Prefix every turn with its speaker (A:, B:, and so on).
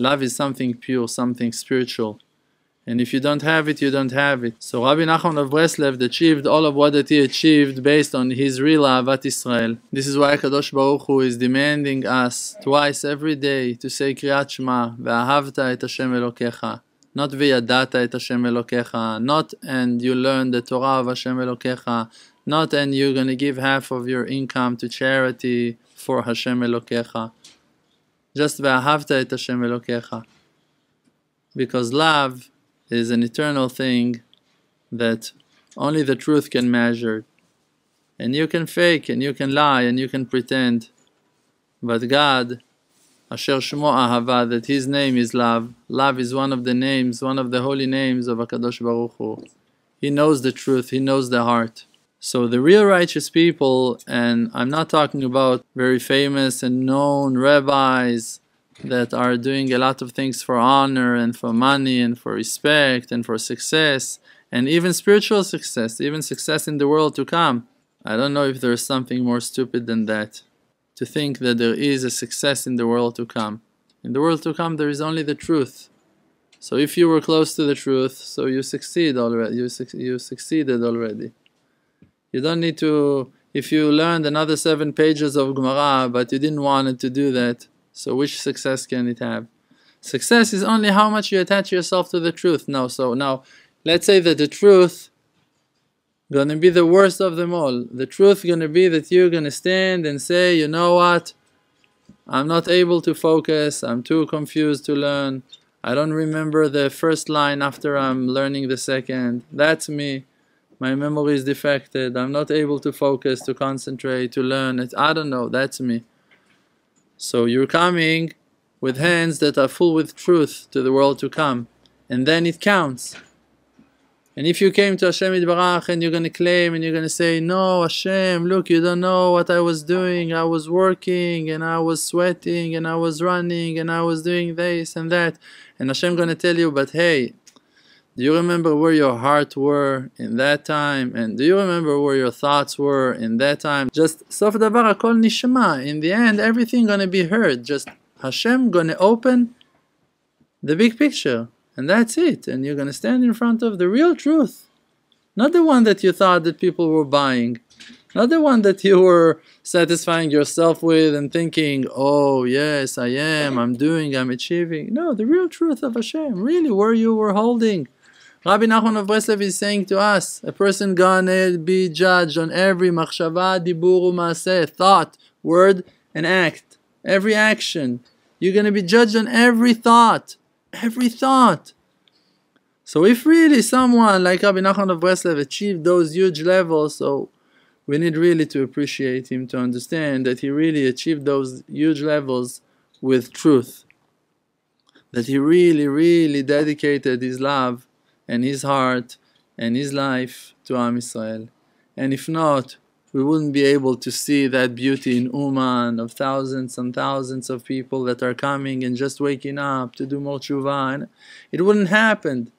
A: Love is something pure, something spiritual. And if you don't have it, you don't have it. So Rabbi Nachman of Breslev achieved all of what that he achieved based on his real Avat Israel. This is why Kadosh Baruch Hu is demanding us twice every day to say Kriyat Shema, Ve'ahavta et Hashem Elokecha. Not Ve'yadata et Hashem Elokecha. Not and you learn the Torah of Hashem Elokecha. Not and you're going to give half of your income to charity for Hashem Elokecha. Just ve'ahavta et Hashem elokecha. Because love is an eternal thing that only the truth can measure. And you can fake, and you can lie, and you can pretend. But God, Asher Shmo Ahava, that His name is love. Love is one of the names, one of the holy names of HaKadosh Baruch Hu. He knows the truth, He knows the heart. So the real righteous people, and I'm not talking about very famous and known rabbis that are doing a lot of things for honor and for money and for respect and for success and even spiritual success, even success in the world to come. I don't know if there's something more stupid than that, to think that there is a success in the world to come. In the world to come, there is only the truth. So if you were close to the truth, so you succeed already. You, su you succeeded already. You don't need to, if you learned another seven pages of Gemara but you didn't want it to do that, so which success can it have? Success is only how much you attach yourself to the truth. Now, so now, let's say that the truth gonna be the worst of them all. The truth gonna be that you're gonna stand and say, you know what? I'm not able to focus. I'm too confused to learn. I don't remember the first line after I'm learning the second. That's me my memory is defected, I'm not able to focus, to concentrate, to learn, It. I don't know, that's me. So you're coming with hands that are full with truth to the world to come, and then it counts. And if you came to Hashem Yitbarach and you're going to claim and you're going to say, No, Hashem, look, you don't know what I was doing. I was working and I was sweating and I was running and I was doing this and that. And Hashem going to tell you, But hey, do you remember where your heart were in that time? And do you remember where your thoughts were in that time? Just Sof Davar Kol Nishma. In the end, everything gonna be heard. Just Hashem gonna open the big picture. And that's it. And you're gonna stand in front of the real truth. Not the one that you thought that people were buying. Not the one that you were satisfying yourself with and thinking, oh, yes, I am, I'm doing, I'm achieving. No, the real truth of Hashem, really, where you were holding Rabbi Nachman of Breslev is saying to us, a person gonna be judged on every machshava, diburu, maaseh, thought, word, and act. Every action. You're gonna be judged on every thought. Every thought. So if really someone like Rabbi Nachman of Breslev achieved those huge levels, so we need really to appreciate him to understand that he really achieved those huge levels with truth. That he really, really dedicated his love and his heart and his life to Am Israel, And if not, we wouldn't be able to see that beauty in Uman of thousands and thousands of people that are coming and just waking up to do more tshuva. And it wouldn't happen